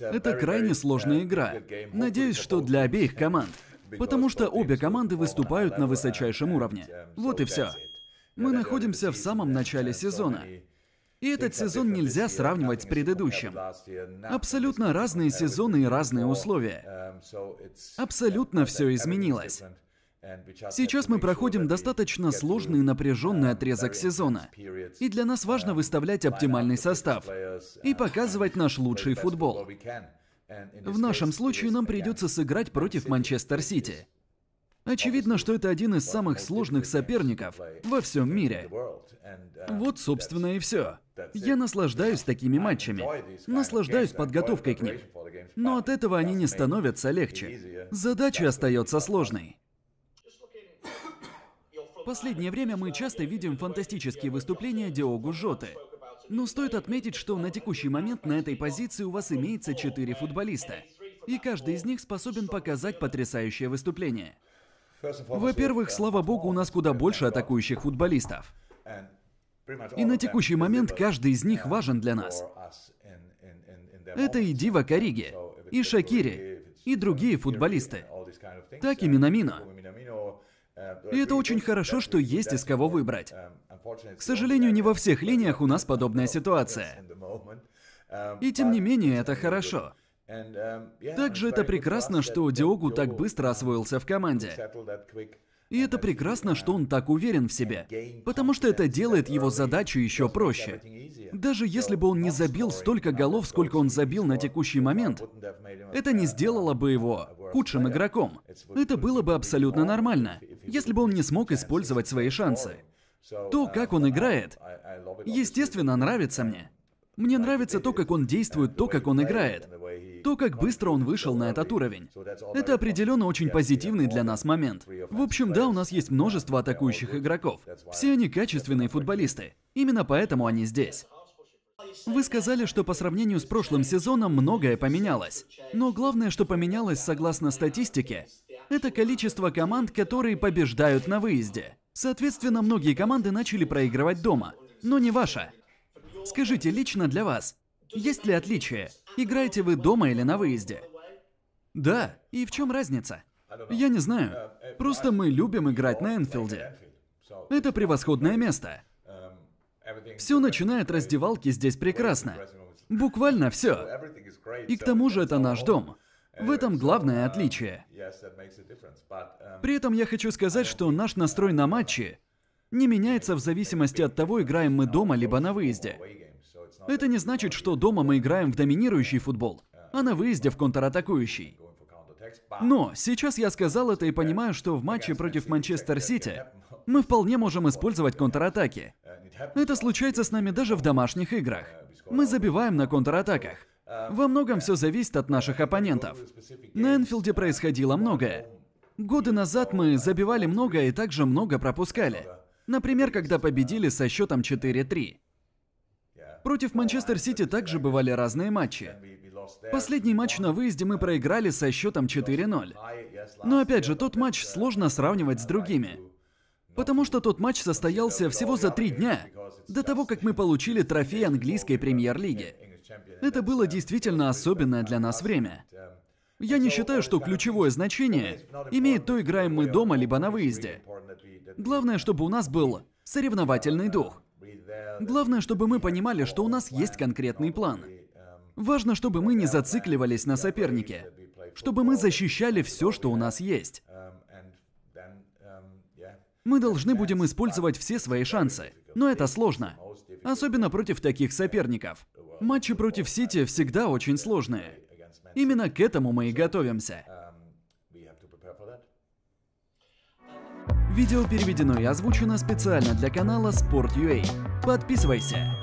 Это крайне сложная игра. Надеюсь, что для обеих команд. Потому что обе команды выступают на высочайшем уровне. Вот и все. Мы находимся в самом начале сезона. И этот сезон нельзя сравнивать с предыдущим. Абсолютно разные сезоны и разные условия. Абсолютно все изменилось. Сейчас мы проходим достаточно сложный и напряженный отрезок сезона. И для нас важно выставлять оптимальный состав и показывать наш лучший футбол. В нашем случае нам придется сыграть против Манчестер Сити. Очевидно, что это один из самых сложных соперников во всем мире. Вот, собственно, и все. Я наслаждаюсь такими матчами, наслаждаюсь подготовкой к ним. Но от этого они не становятся легче. Задача остается сложной. Последнее время мы часто видим фантастические выступления Диогу Жоты. Но стоит отметить, что на текущий момент на этой позиции у вас имеется четыре футболиста. И каждый из них способен показать потрясающее выступление. Во-первых, слава богу, у нас куда больше атакующих футболистов. И на текущий момент каждый из них важен для нас. Это и Дива Кариги, и Шакири, и другие футболисты. Так и Минамино. И это очень хорошо, что есть из кого выбрать. К сожалению, не во всех линиях у нас подобная ситуация. И тем не менее, это хорошо. Также это прекрасно, что Диогу так быстро освоился в команде. И это прекрасно, что он так уверен в себе, потому что это делает его задачу еще проще. Даже если бы он не забил столько голов, сколько он забил на текущий момент, это не сделало бы его худшим игроком. Это было бы абсолютно нормально. Если бы он не смог использовать свои шансы, то, как он играет, естественно, нравится мне. Мне нравится то, как он действует, то, как он играет, то, как быстро он вышел на этот уровень. Это определенно очень позитивный для нас момент. В общем, да, у нас есть множество атакующих игроков. Все они качественные футболисты. Именно поэтому они здесь. Вы сказали, что по сравнению с прошлым сезоном многое поменялось. Но главное, что поменялось, согласно статистике, это количество команд, которые побеждают на выезде. Соответственно, многие команды начали проигрывать дома, но не ваша. Скажите лично для вас, есть ли отличие, играете вы дома или на выезде? Да, и в чем разница? Я не знаю. Просто мы любим играть на Энфилде. Это превосходное место. Все начинает раздевалки здесь прекрасно. Буквально все. И к тому же это наш дом. В этом главное отличие. При этом я хочу сказать, что наш настрой на матче не меняется в зависимости от того, играем мы дома либо на выезде. Это не значит, что дома мы играем в доминирующий футбол, а на выезде в контратакующий. Но сейчас я сказал это и понимаю, что в матче против Манчестер Сити мы вполне можем использовать контратаки. Это случается с нами даже в домашних играх. Мы забиваем на контратаках. Э, во многом все зависит от наших оппонентов. На Энфилде происходило многое. Годы назад мы забивали много и также много пропускали. Например, когда победили со счетом 4-3. Против Манчестер Сити также бывали разные матчи. Последний матч на выезде мы проиграли со счетом 4-0. Но опять же, тот матч сложно сравнивать с другими. Потому что тот матч состоялся всего за три дня до того, как мы получили трофей английской премьер-лиги. Это было действительно особенное для нас время. Я не считаю, что ключевое значение имеет то, играем мы дома либо на выезде. Главное, чтобы у нас был соревновательный дух. Главное, чтобы мы понимали, что у нас есть конкретный план. Важно, чтобы мы не зацикливались на сопернике, чтобы мы защищали все, что у нас есть. Мы должны будем использовать все свои шансы, но это сложно, особенно против таких соперников. Матчи против Сити всегда очень сложные. Именно к этому мы и готовимся. Видео переведено и озвучено специально для канала Sport.ua. Подписывайся!